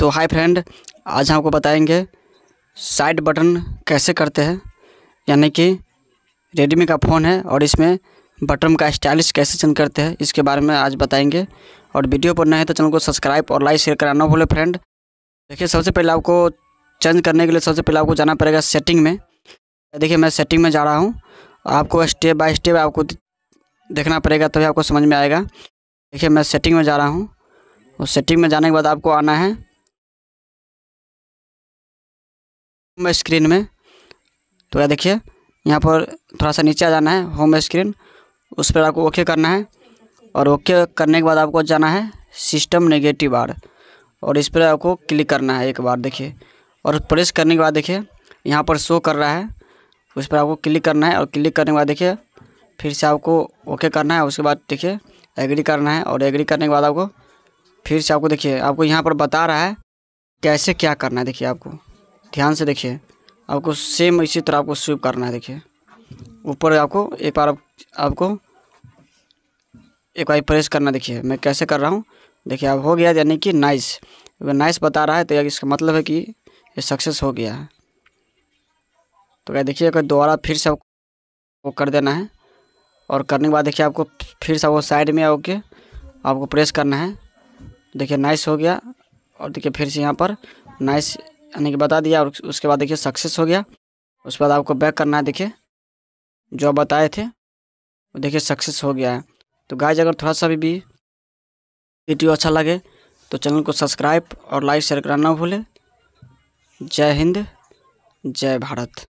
तो hi friend आज हम आपको बताएंगे साइड बटन कैसे करते हैं यानी कि रेडमी का फ़ोन है और इसमें बटन का स्टाइलिश कैसे चेंज करते हैं इसके बारे में आज बताएंगे और वीडियो पर नए हैं तो चैनल को सब्सक्राइब और लाइक शेयर कराना भूले फ्रेंड देखिए सबसे पहले आपको चेंज करने के लिए सबसे पहले आपको जाना पड़ेगा सेटिंग में देखिए मैं सेटिंग में जा रहा हूँ आपको स्टेप बाय स्टेप आपको देखना पड़ेगा तभी आपको समझ में आएगा देखिए मैं सेटिंग में जा रहा हूँ और सेटिंग में जाने के बाद आपको आना है होम स्क्रीन में थोड़ा तो देखिए यहाँ पर थोड़ा सा नीचे आ जाना है होम स्क्रीन उस पर आपको ओके करना है और ओके करने के बाद आपको जाना है सिस्टम नेगेटिव आर और इस पर आपको क्लिक करना है एक बार देखिए और प्रेस करने के बाद देखिए यहाँ पर शो कर रहा है उस पर आपको क्लिक करना है और क्लिक करने के बाद देखिए फिर से आपको ओके करना है उसके बाद देखिए एग्री करना है और एग्री करने के बाद आपको फिर से आपको देखिए आपको यहाँ पर बता रहा है कैसे क्या करना है देखिए आपको ध्यान से देखिए आपको सेम इसी तरह आपको स्वीप करना है देखिए ऊपर आपको एक बार आपको एक बार प्रेस करना देखिए मैं कैसे कर रहा हूँ देखिए अब हो गया यानी कि नाइस अगर नाइस बता रहा है तो इसका मतलब है कि ये सक्सेस हो गया है तो क्या देखिए अगर दोबारा फिर से आपको कर देना है और करने के बाद देखिए आपको फिर से वो साइड में आके आपको प्रेस करना है देखिए नाइस हो गया और देखिए फिर से यहाँ पर नाइस यानी कि बता दिया और उसके बाद देखिए सक्सेस हो गया उसके बाद आपको बैक करना है देखिए जो आप बताए थे वो देखिए सक्सेस हो गया है तो गाइज अगर थोड़ा सा भी, भी वीडियो अच्छा लगे तो चैनल को सब्सक्राइब और लाइक शेयर करना ना भूलें जय हिंद जय भारत